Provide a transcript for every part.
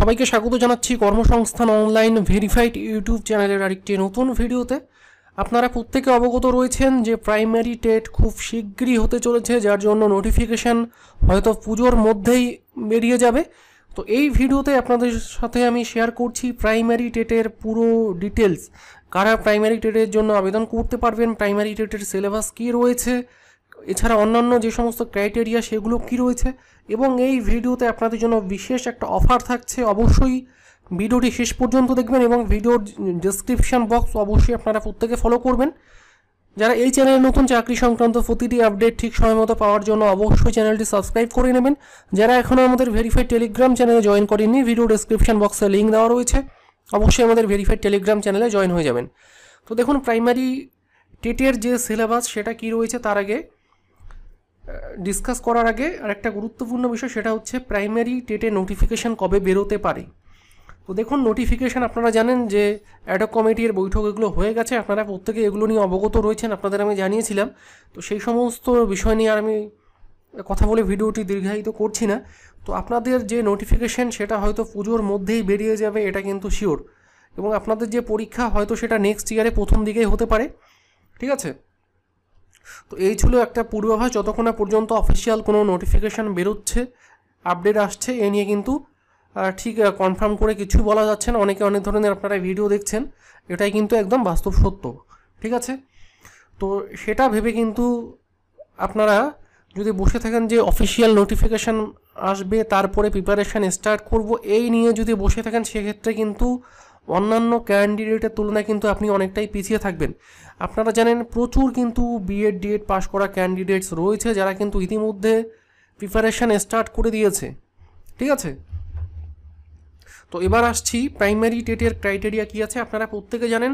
সবাইকে স্বাগত জানাচ্ছি কর্মসংস্থান অনলাইন ভেরিফাইড ইউটিউব চ্যানেলের আরেকটি নতুন ভিডিওতে আপনারা প্রত্যেকে অবগত রয়েছেন যে প্রাইমারি টেট খুব শীঘ্রই হতে চলেছে যার জন্য নোটিফিকেশান হয়তো পুজোর মধ্যেই বেরিয়ে যাবে তো এই ভিডিওতে আপনাদের সাথে আমি শেয়ার করছি প্রাইমারি টেটের পুরো ডিটেলস কারা প্রাইমারি টেটের জন্য আবেদন করতে পারবেন প্রাইমারি টেটের সিলেবাস কী রয়েছে এছাড়া অন্যান্য যে সমস্ত ক্রাইটেরিয়া সেগুলো কি রয়েছে এবং এই ভিডিওতে আপনাদের জন্য বিশেষ একটা অফার থাকছে অবশ্যই ভিডিওটি শেষ পর্যন্ত দেখবেন এবং ভিডিওর ডিসক্রিপশান বক্স অবশ্যই আপনারা প্রত্যেকে ফলো করবেন যারা এই চ্যানেলে নতুন চাকরি সংক্রান্ত প্রতিটি আপডেট ঠিক সময় মতো পাওয়ার জন্য অবশ্যই চ্যানেলটি সাবস্ক্রাইব করে নেবেন যারা এখনও আমাদের ভেরিফাইড টেলিগ্রাম চ্যানেলে জয়েন করেননি ভিডিও ডিসক্রিপশান বক্সে লিঙ্ক দেওয়া রয়েছে অবশ্যই আমাদের ভেরিফাইড টেলিগ্রাম চ্যানেলে জয়েন হয়ে যাবেন তো দেখুন প্রাইমারি টেটের যে সিলেবাস সেটা কি রয়েছে তার আগে ডিসকাস করার আগে আর একটা গুরুত্বপূর্ণ বিষয় সেটা হচ্ছে প্রাইমারি টেটে নোটিফিকেশান কবে বেরোতে পারে তো দেখুন নোটিফিকেশান আপনারা জানেন যে অ্যাডক কমিটির বৈঠক এগুলো হয়ে গেছে আপনারা প্রত্যেকে এগুলো নিয়ে অবগত রয়েছেন আপনাদের আমি জানিয়েছিলাম তো সেই সমস্ত বিষয় নিয়ে আর আমি কথা বলে ভিডিওটি দীর্ঘায়িত করছি না তো আপনাদের যে নোটিফিকেশান সেটা হয়তো পুজোর মধ্যেই বেরিয়ে যাবে এটা কিন্তু শিওর এবং আপনাদের যে পরীক্ষা হয়তো সেটা নেক্সট ইয়ারে প্রথম দিকেই হতে পারে ঠিক আছে তো এই ছিল একটা পূর্বাভাস যতক্ষণ না পর্যন্ত অফিসিয়াল কোনো নোটিফিকেশান বেরোচ্ছে আপডেট আসছে এ নিয়ে কিন্তু ঠিক কনফার্ম করে কিছু বলা যাচ্ছে না অনেকে অনেক ধরনের আপনারা ভিডিও দেখছেন এটাই কিন্তু একদম বাস্তব সত্য ঠিক আছে তো সেটা ভেবে কিন্তু আপনারা যদি বসে থাকেন যে অফিসিয়াল নোটিফিকেশান আসবে তারপরে প্রিপারেশান স্টার্ট করব এই নিয়ে যদি বসে থাকেন সেক্ষেত্রে কিন্তু অন্যান্য ক্যান্ডিডেটের তুলনায় কিন্তু আপনি অনেকটাই পিছিয়ে থাকবেন আপনারা জানেন প্রচুর কিন্তু বিএড ডিএড পাশ করা ক্যান্ডিডেটস রয়েছে যারা কিন্তু ইতিমধ্যে প্রিপারেশান স্টার্ট করে দিয়েছে ঠিক আছে তো এবার আসছি প্রাইমারি টেটের ক্রাইটেরিয়া কী আছে আপনারা প্রত্যেকে জানেন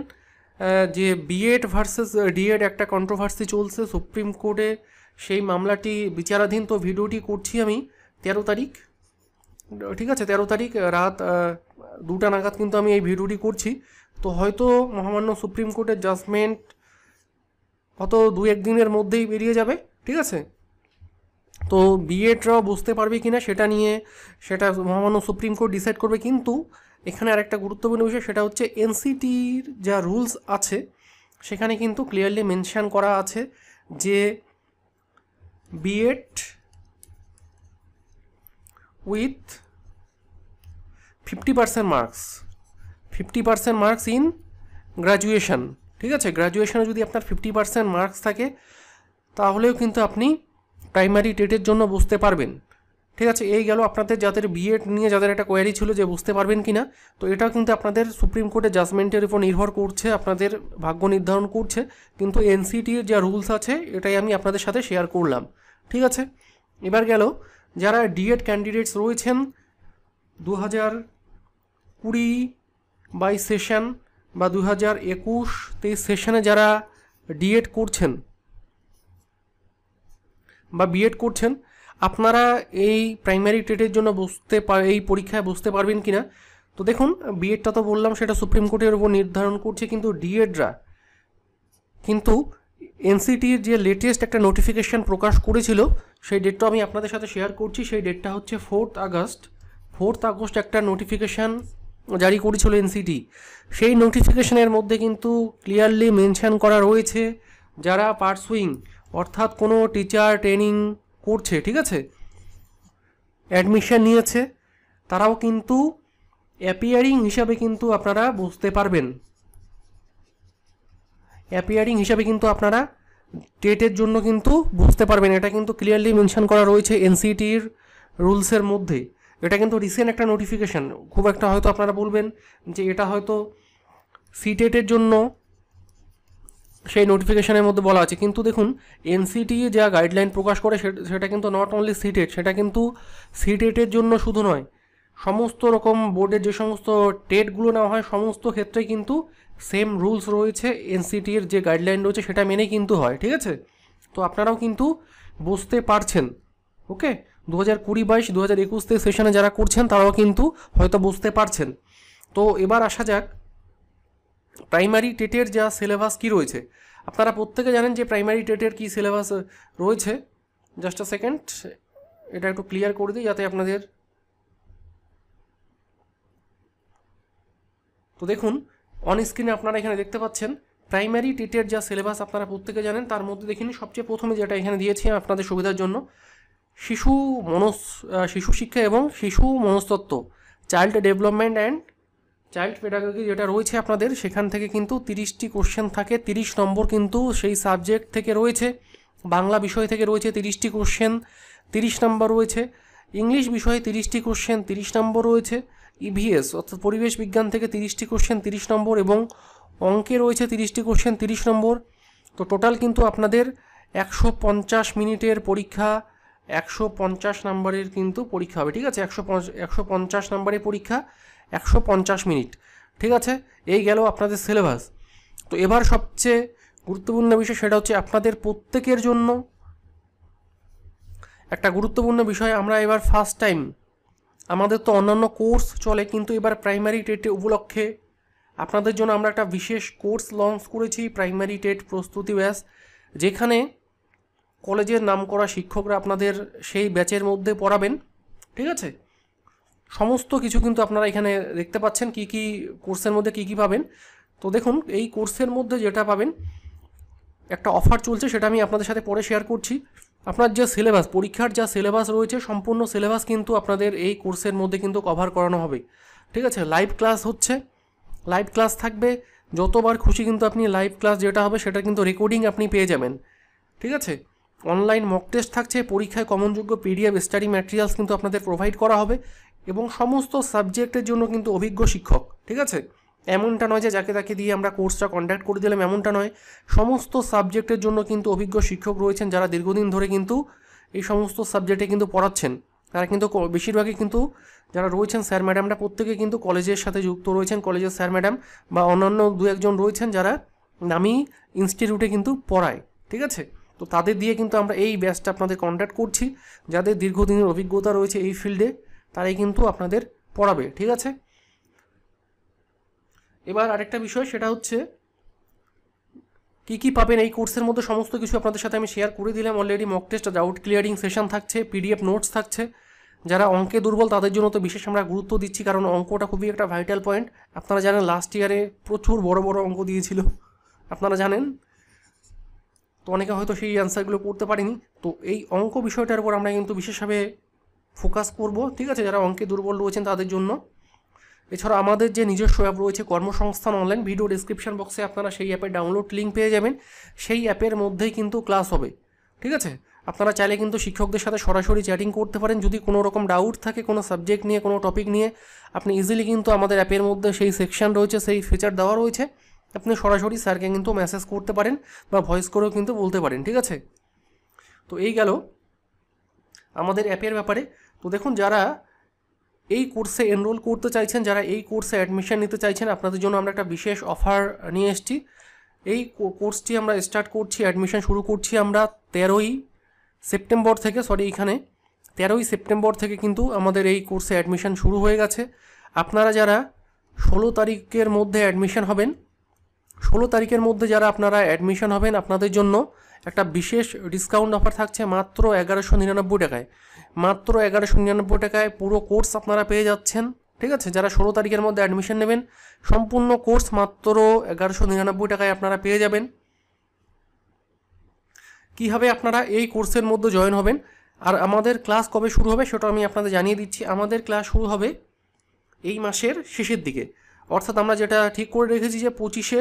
যে বিএড ভার্সেস ডিএড একটা কন্ট্রোভার্সি চলছে সুপ্রিম কোর্টে সেই মামলাটি বিচারাধীন তো ভিডিওটি করছি আমি তেরো তারিখ ঠিক আছে তেরো তারিখ রাত দুটা নাগাদ কিন্তু আমি এই ভিডিওটি করছি তো হয়তো মহামান্য সুপ্রিম কোর্টের জাজমেন্ট অত দু একদিনের মধ্যেই বেরিয়ে যাবে ঠিক আছে তো বিএডরাও বুঝতে পারবে কি না সেটা নিয়ে সেটা মহামান্য সুপ্রিম কোর্ট ডিসাইড করবে কিন্তু এখানে আরেকটা গুরুত্বপূর্ণ বিষয় সেটা হচ্ছে এনসিটির যা রুলস আছে সেখানে কিন্তু ক্লিয়ারলি মেনশান করা আছে যে BEd with fifty percent marks fifty percent marks in graduation ঠিক আছে গ্র্যাজুয়েশনে যদি আপনার ফিফটি পার্সেন্ট মার্কস থাকে তাহলেও কিন্তু আপনি প্রাইমারি টেটের জন্য বুঝতে পারবেন ঠিক আছে এই গেল আপনাদের যাদের বিএড নিয়ে যাদের একটা কোয়ারি ছিল যে বুঝতে পারবেন কি না তো এটাও কিন্তু আপনাদের সুপ্রিম কোর্টের জাজমেন্টের উপর নির্ভর করছে আপনাদের ভাগ্য নির্ধারণ করছে কিন্তু এনসিটির যা রুলস আছে এটাই আমি আপনাদের সাথে শেয়ার করলাম ঠিক আছে এবার গেল যারা ডিএড ক্যান্ডিডেটস রয়েছেন দু হাজার কুড়ি বাই সেশন বা দু হাজার একুশ তেইশ সেশনে যারা ডিএড করছেন বা বিএড করছেন আপনারা এই প্রাইমারি টেটের জন্য বুঝতে পার এই পরীক্ষায় বুঝতে পারবেন কি না তো দেখুন বিএডটা তো বললাম সেটা সুপ্রিম কোর্টের উপর নির্ধারণ করছে কিন্তু ডিএডরা কিন্তু এনসিটির যে লেটেস্ট একটা নোটিফিকেশান প্রকাশ করেছিল সেই ডেটটা আমি আপনাদের সাথে শেয়ার করছি সেই ডেটটা হচ্ছে ফোর্থ আগস্ট ফোর্থ আগস্ট একটা নোটিফিকেশান জারি করেছিল এনসিটি সেই নোটিফিকেশনের মধ্যে কিন্তু ক্লিয়ারলি মেনশান করা রয়েছে যারা পার্সুইং অর্থাৎ কোনো টিচার ট্রেনিং করছে ঠিক আছে অ্যাডমিশন নিয়েছে তারাও কিন্তু অ্যাপিয়ারিং হিসাবে কিন্তু আপনারা বুঝতে পারবেন অ্যাপিয়ারিং হিসাবে কিন্তু আপনারা টেটের জন্য কিন্তু বুঝতে পারবেন এটা কিন্তু ক্লিয়ারলি মেনশন করা রয়েছে এনসিটির রুলসের মধ্যে এটা কিন্তু রিসেন্ট একটা নোটিফিকেশান খুব একটা হয়তো আপনারা বলবেন যে এটা হয়তো সিটেটের জন্য সেই নোটিফিকেশানের মধ্যে বলা আছে কিন্তু দেখুন এনসিটি যা গাইডলাইন প্রকাশ করে সেটা কিন্তু নট অনলি সিটেট সেটা কিন্তু সিটেটের জন্য শুধু নয় সমস্ত রকম বোর্ডের যে সমস্ত টেটগুলো নেওয়া হয় সমস্ত ক্ষেত্রে কিন্তু সেম রুলস রয়েছে এনসিটির যে গাইডলাইন রয়েছে সেটা মেনেই কিন্তু হয় ঠিক আছে তো আপনারাও কিন্তু বুঝতে পারছেন ওকে দু হাজার কুড়ি বাইশ দু হাজার একুশ থেকে সেশনে যারা করছেন তারাও কিন্তু হয়তো বুঝতে পারছেন তো এবার আসা যাক প্রাইমারি টেটের যা সিলেবাস কি রয়েছে আপনারা প্রত্যেকে জানেন যে প্রাইমারি টেটের কি সিলেবাস রয়েছে জাস্ট আ সেকেন্ড এটা একটু ক্লিয়ার করে দিই যাতে আপনাদের তো দেখুন অন স্ক্রিনে আপনারা এখানে দেখতে পাচ্ছেন প্রাইমারি টেটের যা সিলেবাস আপনারা প্রত্যেকে জানেন তার মধ্যে দেখিনি সবচেয়ে প্রথমে যেটা এখানে দিয়েছি আপনাদের সুবিধার জন্য শিশু মনস শিশু শিক্ষা এবং শিশু মনস্তত্ত্ব child development and child pedagogy যেটা রয়েছে আপনাদের সেখান থেকে কিন্তু তিরিশটি কোশ্চেন থাকে তিরিশ নম্বর কিন্তু সেই সাবজেক্ট থেকে রয়েছে বাংলা বিষয় থেকে রয়েছে তিরিশটি কোশ্চেন তিরিশ নম্বর রয়েছে ইংলিশ বিষয়ে তিরিশটি কোশ্চেন তিরিশ নম্বর রয়েছে ইভিএস e অর্থাৎ পরিবেশ বিজ্ঞান থেকে তিরিশটি কোশ্চেন তিরিশ নম্বর এবং অঙ্কে রয়েছে তিরিশটি কোশ্চেন তিরিশ নম্বর তো টোটাল কিন্তু আপনাদের একশো পঞ্চাশ মিনিটের পরীক্ষা একশো পঞ্চাশ নাম্বারের কিন্তু পরীক্ষা হবে ঠিক আছে একশো একশো পঞ্চাশ নম্বরের পরীক্ষা একশো পঞ্চাশ মিনিট ঠিক আছে এই গেল আপনাদের সিলেবাস তো এবার সবচেয়ে গুরুত্বপূর্ণ বিষয় সেটা হচ্ছে আপনাদের প্রত্যেকের জন্য একটা গুরুত্বপূর্ণ বিষয় আমরা এবার ফার্স্ট টাইম আমাদের তো অন্যান্য কোর্স চলে কিন্তু এবার প্রাইমারি টেটে উপলক্ষে আপনাদের জন্য আমরা একটা বিশেষ কোর্স লঞ্চ করেছি প্রাইমারি টেট প্রস্তুতি ব্যাস যেখানে কলেজের নাম করা শিক্ষকরা আপনাদের সেই ব্যাচের মধ্যে পড়াবেন ঠিক আছে সমস্ত কিছু কিন্তু আপনারা এখানে দেখতে পাচ্ছেন কি কি কোর্সের মধ্যে কি কি পাবেন তো দেখুন এই কোর্সের মধ্যে যেটা পাবেন একটা অফার চলছে সেটা আমি আপনাদের সাথে পরে শেয়ার করছি আপনার যে সিলেবাস পরীক্ষার যা সিলেবাস রয়েছে সম্পূর্ণ সিলেবাস কিন্তু আপনাদের এই কোর্সের মধ্যে কিন্তু কভার করানো হবে ঠিক আছে লাইভ ক্লাস হচ্ছে লাইভ ক্লাস থাকবে যতবার খুশি কিন্তু আপনি লাইভ ক্লাস যেটা হবে সেটা কিন্তু রেকর্ডিং আপনি পেয়ে যাবেন ঠিক আছে অনলাইন মক টেস্ট থাকছে পরীক্ষায় কমনযোগ্য পিডিএফ স্টাডি ম্যাটেরিয়ালস কিন্তু আপনাদের প্রোভাইড করা হবে এবং সমস্ত সাবজেক্টের জন্য কিন্তু অভিজ্ঞ শিক্ষক ঠিক আছে এমনটা নয় যে যাকে তাকে দিয়ে আমরা কোর্সটা কন্ডাক্ট করে দিলাম এমনটা নয় সমস্ত সাবজেক্টের জন্য কিন্তু অভিজ্ঞ শিক্ষক রয়েছেন যারা দীর্ঘদিন ধরে কিন্তু এই সমস্ত সাবজেক্টে কিন্তু পড়াচ্ছেন তারা কিন্তু বেশিরভাগই কিন্তু যারা রয়েছেন স্যার ম্যাডামরা প্রত্যেকে কিন্তু কলেজের সাথে যুক্ত রয়েছেন কলেজের স্যার ম্যাডাম বা অন্যান্য দু একজন রয়েছেন যারা নামি ইনস্টিটিউটে কিন্তু পড়ায় ঠিক আছে তো তাদের দিয়ে কিন্তু আমরা এই ব্যাচটা আপনাদের কন্ট্যাক্ট করছি যাদের দীর্ঘদিনের অভিজ্ঞতা রয়েছে এই ফিল্ডে তারাই কিন্তু আপনাদের পড়াবে ঠিক আছে এবার আরেকটা বিষয় সেটা হচ্ছে কী কী পাবেন এই কোর্সের মধ্যে সমস্ত কিছু আপনাদের সাথে আমি শেয়ার করে দিলাম already mock test doubt clearing session থাকছে পিডিএফ নোটস থাকছে যারা অঙ্কে দুর্বল তাদের জন্য তো বিশেষ আমরা গুরুত্ব দিচ্ছি কারণ অঙ্কটা খুবই একটা ভাইটাল পয়েন্ট আপনারা জানেন লাস্ট ইয়ারে প্রচুর বড় বড় অঙ্ক দিয়েছিল আপনারা জানেন তো অনেকে হয়তো সেই অ্যান্সারগুলো করতে পারেনি তো এই অঙ্ক বিষয়টার উপর আমরা কিন্তু বিশেষভাবে ফোকাস করব ঠিক আছে যারা অঙ্কে দুর্বল রয়েছেন তাদের জন্য এছাড়া আমাদের যে নিজস্ব অ্যাপ রয়েছে কর্মসংস্থান অনলাইন ভিডিও ডিসক্রিপশন বক্সে আপনারা সেই অ্যাপের ডাউনলোড লিঙ্ক পেয়ে যাবেন সেই অ্যাপের মধ্যেই কিন্তু ক্লাস হবে ঠিক আছে আপনারা চাইলে কিন্তু শিক্ষকদের সাথে সরাসরি চ্যাটিং করতে পারেন যদি কোনো রকম ডাউট থাকে কোনো সাবজেক্ট নিয়ে কোনো টপিক নিয়ে আপনি ইজিলি কিন্তু আমাদের অ্যাপের মধ্যে সেই সেকশন রয়েছে সেই ফিচার দেওয়া রয়েছে আপনি সরাসরি স্যারকে কিন্তু মেসেজ করতে পারেন বা ভয়েস করেও কিন্তু বলতে পারেন ঠিক আছে তো এই গেল আমাদের অ্যাপের ব্যাপারে তো দেখুন যারা এই কোর্সে এনরোল করতে চাইছেন যারা এই কোর্সে অ্যাডমিশান নিতে চাইছেন আপনাদের জন্য আমরা একটা বিশেষ অফার নিয়ে এসছি এই কোর্সটি আমরা স্টার্ট করছি অ্যাডমিশান শুরু করছি আমরা তেরোই সেপ্টেম্বর থেকে সরি এখানে তেরোই সেপ্টেম্বর থেকে কিন্তু আমাদের এই কোর্সে অ্যাডমিশান শুরু হয়ে গেছে আপনারা যারা ষোলো তারিখের মধ্যে অ্যাডমিশান হবেন ষোলো তারিখের মধ্যে যারা আপনারা অ্যাডমিশন হবেন আপনাদের জন্য একটা বিশেষ ডিসকাউন্ট অফার থাকছে মাত্র এগারোশো নিরানব্বই টাকায় মাত্র এগারোশো নিরানব্বই টাকায় পুরো কোর্স আপনারা পেয়ে যাচ্ছেন ঠিক আছে যারা ষোলো তারিখের মধ্যে অ্যাডমিশন নেবেন সম্পূর্ণ কোর্স মাত্র এগারোশো নিরানব্বই টাকায় আপনারা পেয়ে যাবেন কীভাবে আপনারা এই কোর্সের মধ্যে জয়েন হবেন আর আমাদের ক্লাস কবে শুরু হবে সেটা আমি আপনাদের জানিয়ে দিচ্ছি আমাদের ক্লাস শুরু হবে এই মাসের শেষের দিকে অর্থাৎ আমরা যেটা ঠিক করে রেখেছি যে পঁচিশে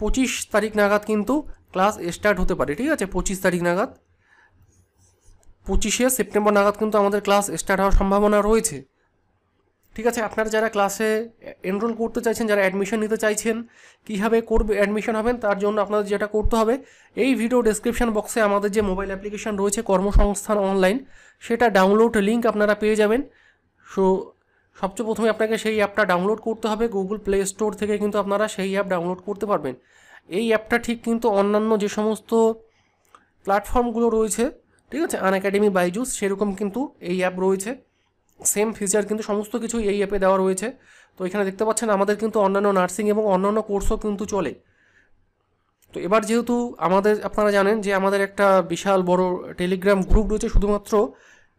পঁচিশ তারিখ নাগাদ কিন্তু ক্লাস স্টার্ট হতে পারে ঠিক আছে পঁচিশ তারিখ নাগাদ পঁচিশে সেপ্টেম্বর নাগাদ কিন্তু আমাদের ক্লাস স্টার্ট হওয়ার সম্ভাবনা রয়েছে ঠিক আছে আপনারা যারা ক্লাসে এনরোল করতে চাইছেন যারা অ্যাডমিশন নিতে চাইছেন কীভাবে করবে অ্যাডমিশন হবেন তার জন্য আপনাদের যেটা করতে হবে এই ভিডিও ডেসক্রিপশন বক্সে আমাদের যে মোবাইল অ্যাপ্লিকেশান রয়েছে কর্মসংস্থান অনলাইন সেটা ডাউনলোড লিঙ্ক আপনারা পেয়ে যাবেন সো সবচেয়ে প্রথমে আপনাকে সেই অ্যাপটা ডাউনলোড করতে হবে গুগল প্লে স্টোর থেকে কিন্তু আপনারা সেই অ্যাপ ডাউনলোড করতে পারবেন এই অ্যাপটা ঠিক কিন্তু অন্যান্য যে সমস্ত প্ল্যাটফর্মগুলো রয়েছে ঠিক আছে আন একাডেমি বাইজুস সেরকম কিন্তু এই অ্যাপ রয়েছে সেম ফিচার কিন্তু সমস্ত কিছু এই অ্যাপে দেওয়া রয়েছে তো এখানে দেখতে পাচ্ছেন আমাদের কিন্তু অন্যান্য নার্সিং এবং অন্যান্য কোর্সও কিন্তু চলে তো এবার যেহেতু আমাদের আপনারা জানেন যে আমাদের একটা বিশাল বড় টেলিগ্রাম গ্রুপ রয়েছে শুধুমাত্র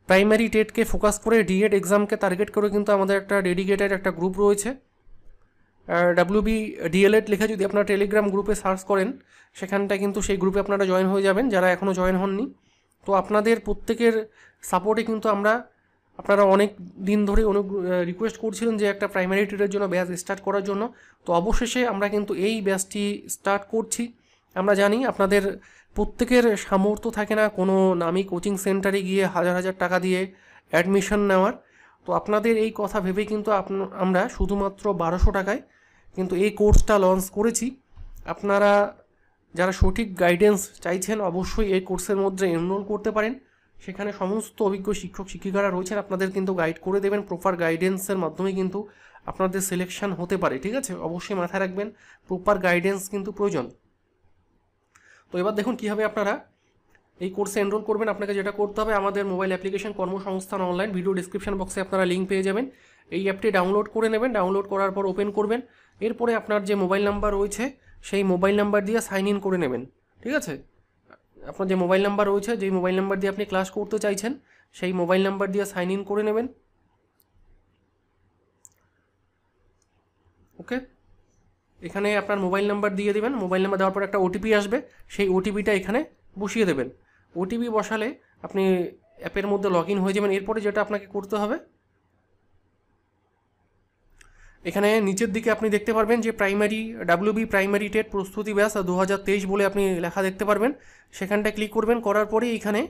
প্রাইমারি টেটকে ফোকাস করে ডিএড এক্সামকে টার্গেট করে কিন্তু আমাদের একটা ডেডিকেটেড একটা গ্রুপ রয়েছে বি ডিএলএড লেখা যদি আপনারা টেলিগ্রাম গ্রুপে সার্চ করেন সেখানটা কিন্তু সেই গ্রুপে আপনারা জয়েন হয়ে যাবেন যারা এখনও জয়েন হননি তো আপনাদের প্রত্যেকের সাপোর্টে কিন্তু আমরা আপনারা অনেক দিন ধরে অনু রিকোয়েস্ট করছিলেন যে একটা প্রাইমারি টেটের জন্য ব্যাচ স্টার্ট করার জন্য তো অবশেষে আমরা কিন্তু এই ব্যাচটি স্টার্ট করছি আমরা জানি আপনাদের প্রত্যেকের সামর্থ্য থাকে না কোনো নামি কোচিং সেন্টারে গিয়ে হাজার হাজার টাকা দিয়ে অ্যাডমিশন নেওয়ার তো আপনাদের এই কথা ভেবেই কিন্তু আমরা শুধুমাত্র বারোশো টাকায় কিন্তু এই কোর্সটা লঞ্চ করেছি আপনারা যারা সঠিক গাইডেন্স চাইছেন অবশ্যই এই কোর্সের মধ্যে এনরোল করতে পারেন সেখানে সমস্ত অভিজ্ঞ শিক্ষক শিক্ষিকারা রয়েছেন আপনাদের কিন্তু গাইড করে দেবেন প্রপার গাইডেন্সের মাধ্যমে কিন্তু আপনাদের সিলেকশান হতে পারে ঠিক আছে অবশ্যই মাথায় রাখবেন প্রপার গাইডেন্স কিন্তু প্রয়োজন তো এবার দেখুন কীভাবে আপনারা এই কোর্সে এনরোল করবেন আপনাকে যেটা করতে হবে আমাদের mobile application Karmasangsthan online video description বক্সে আপনারা লিঙ্ক পেয়ে যাবেন এই অ্যাপটি ডাউনলোড করে নেবেন ডাউনলোড করার পর ওপেন করবেন এরপরে আপনার যে মোবাইল নাম্বার রয়েছে সেই মোবাইল নাম্বার দিয়ে সাইন ইন করে নেবেন ঠিক আছে আপনার যে মোবাইল নাম্বার রয়েছে যেই মোবাইল নাম্বার দিয়ে আপনি ক্লাস করতে চাইছেন সেই মোবাইল নাম্বার দিয়ে সাইন ইন করে নেবেন ওকে এখানে আপনার মোবাইল নাম্বার দিয়ে দেবেন মোবাইল নাম্বার দেওয়ার পর একটা ওটিপি আসবে সেই ওটিপিটা এখানে বসিয়ে দেবেন ওটিপি বসালে আপনি অ্যাপের মধ্যে লগ ইন হয়ে যাবেন এরপরে যেটা আপনাকে করতে হবে এখানে নিচের দিকে আপনি দেখতে পারবেন যে প্রাইমারি বি প্রাইমারি টেট প্রস্তুতি ব্যাস দু বলে আপনি লেখা দেখতে পারবেন সেখানটা ক্লিক করবেন করার পরে এখানে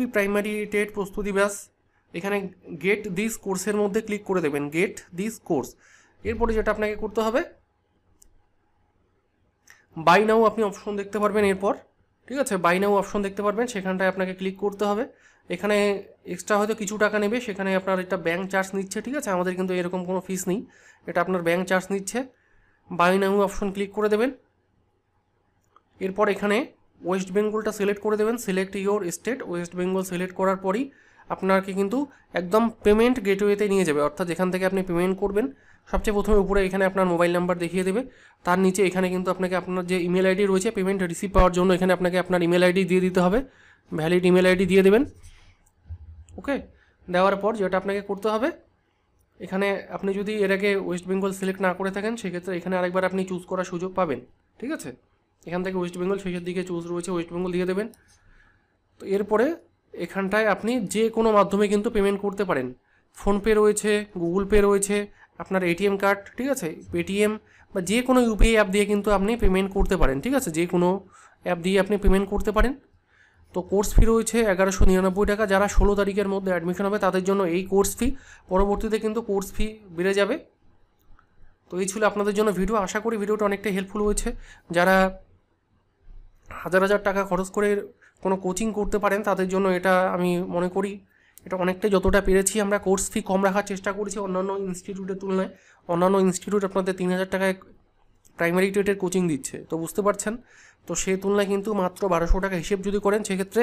বি প্রাইমারি টেট প্রস্তুতি ব্যাস এখানে গেট দিস কোর্সের মধ্যে ক্লিক করে দেবেন গেট দিস কোর্স এরপরে যেটা আপনাকে করতে হবে বাই নাও আপনি অপশন দেখতে পারবেন এরপর ঠিক আছে বাই নাও অপশন দেখতে পারবেন সেখানটায় আপনাকে ক্লিক করতে হবে এখানে এক্সট্রা হয়তো কিছু টাকা নেবে সেখানে আপনার এটা ব্যাঙ্ক চার্জ নিচ্ছে ঠিক আছে আমাদের কিন্তু এরকম কোনো ফিস নেই এটা আপনার ব্যাঙ্ক চার্জ নিচ্ছে বাই নাও অপশন ক্লিক করে দেবেন এরপর এখানে ওয়েস্ট বেঙ্গলটা সিলেক্ট করে দেবেন select your state West Bengal select করার পরই আপনাকে কিন্তু একদম পেমেন্ট গেটওয়েতে নিয়ে যাবে অর্থাৎ যেখান থেকে আপনি পেমেন্ট করবেন সবচেয়ে প্রথমে উপরে এখানে আপনার মোবাইল নাম্বার দেখিয়ে দেবে তার নিচে এখানে কিন্তু আপনাকে আপনার যে ইমেল আইডি রয়েছে পেমেন্ট রিসিভ পাওয়ার জন্য এখানে আপনাকে আপনার ইমেল আইডি দিয়ে দিতে হবে ভ্যালিড ইমেল আইডি দিয়ে দেবেন ওকে দেওয়ার পর যেটা আপনাকে করতে হবে এখানে আপনি যদি এর আগে ওয়েস্ট বেঙ্গল সিলেক্ট না করে থাকেন সেক্ষেত্রে এখানে আরেকবার আপনি চুজ করার সুযোগ পাবেন ঠিক আছে এখান থেকে ওয়েস্ট বেঙ্গল শেষের দিকে চুজ রয়েছে ওয়েস্ট বেঙ্গল দিয়ে দেবেন তো এরপরে এখানটায় আপনি যে কোনো মাধ্যমে কিন্তু পেমেন্ট করতে পারেন ফোনপে রয়েছে গুগল পে রয়েছে আপনার এটিএম কার্ড ঠিক আছে পেটিএম বা যে কোনো ইউপিআই অ্যাপ দিয়ে কিন্তু আপনি পেমেন্ট করতে পারেন ঠিক আছে যে কোনো অ্যাপ দিয়ে আপনি পেমেন্ট করতে পারেন তো কোর্স ফি রয়েছে এগারোশো নিরানব্বই টাকা যারা ষোলো তারিখের মধ্যে অ্যাডমিশন হবে তাদের জন্য এই কোর্স ফি পরবর্তীতে কিন্তু কোর্স ফি বেড়ে যাবে তো এই ছিল আপনাদের জন্য ভিডিও আশা করি ভিডিওটা অনেকটা হেল্পফুল হয়েছে যারা হাজার হাজার টাকা খরচ করে কোনো কোচিং করতে পারেন তাদের জন্য এটা আমি মনে করি এটা অনেকটাই যতটা পেরেছি আমরা কোর্স ফি কম রাখার চেষ্টা করেছি অন্যান্য ইনস্টিটিউটের তুলনায় অন্যান্য ইনস্টিটিউট আপনাদের তিন হাজার টাকায় প্রাইমারি টেটের কোচিং দিচ্ছে তো বুঝতে পারছেন তো সে তুলনায় কিন্তু মাত্র বারোশো টাকা হিসেব যদি করেন সেক্ষেত্রে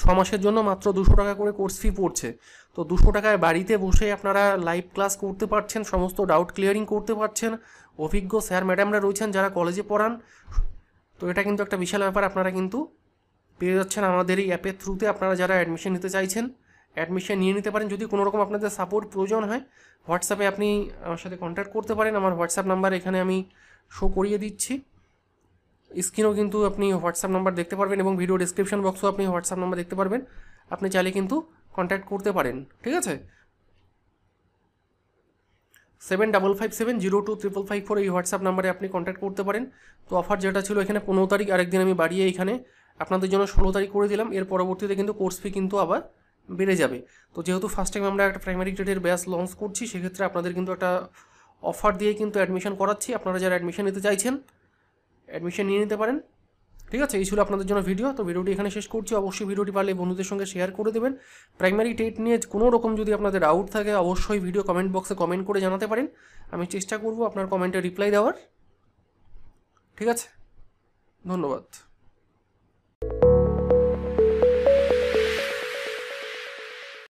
ছ মাসের জন্য মাত্র দুশো টাকা করে কোর্স ফি পড়ছে তো দুশো টাকায় বাড়িতে বসে আপনারা লাইভ ক্লাস করতে পারছেন সমস্ত ডাউট ক্লিয়ারিং করতে পারছেন অভিজ্ঞ স্যার ম্যাডামরা রয়েছেন যারা কলেজে পড়ান তো এটা কিন্তু একটা বিশাল ব্যাপার আপনারা কিন্তু পেয়ে যাচ্ছেন আমাদের এই অ্যাপের থ্রুতে আপনারা যারা অ্যাডমিশন নিতে চাইছেন অ্যাডমিশন নিয়ে নিতে পারেন যদি কোনো রকম আপনাদের সাপোর্ট প্রয়োজন হয় হোয়াটসঅ্যাপে আপনি আমার সাথে কন্ট্যাক্ট করতে পারেন আমার হোয়াটসঅ্যাপ নাম্বার এখানে আমি শো করিয়ে দিচ্ছি স্ক্রিনেও কিন্তু আপনি হোয়াটসঅ্যাপ নাম্বার দেখতে পারবেন এবং ভিডিও ডিসক্রিপশন বক্সেও আপনি হোয়াটসঅ্যাপ নাম্বার দেখতে পারবেন আপনি চাইলে কিন্তু কন্ট্যাক্ট করতে পারেন ঠিক আছে seven double five seven zero two triple five four এই হোয়াটসঅ্যাপ নাম্বারে আপনি কন্ট্যাক্ট করতে পারেন তো অফার যেটা ছিল এখানে পনেরো তারিখ আরেকদিন আমি বাড়িয়ে এখানে আপনাদের জন্য ষোলো তারিখ করে দিলাম এর পরবর্তীতে কিন্তু কোর্স ফি কিন্তু আবার বেড়ে যাবে তো যেহেতু ফার্স্ট টাইম আমরা একটা প্রাইমারি গ্রেডের ব্যাচ লঞ্চ করছি সেক্ষেত্রে আপনাদের কিন্তু একটা অফার দিয়ে কিন্তু অ্যাডমিশন করাচ্ছি আপনারা যারা অ্যাডমিশন নিতে চাইছেন অ্যাডমিশন নিয়ে নিতে পারেন ঠিক আছে এই ছিল আপনাদের জন্য ভিডিও তো ভিডিওটি এখানে শেষ করছি অবশ্যই ভিডিওটি পারলে বন্ধুদের সঙ্গে শেয়ার করে দেবেন প্রাইমারি টেট নিয়ে কোনো রকম যদি আপনাদের ডাউট থাকে অবশ্যই ভিডিও কমেন্ট বক্সে কমেন্ট করে জানাতে পারেন আমি চেষ্টা করব আপনার কমেন্টে রিপ্লাই দেওয়ার ঠিক আছে ধন্যবাদ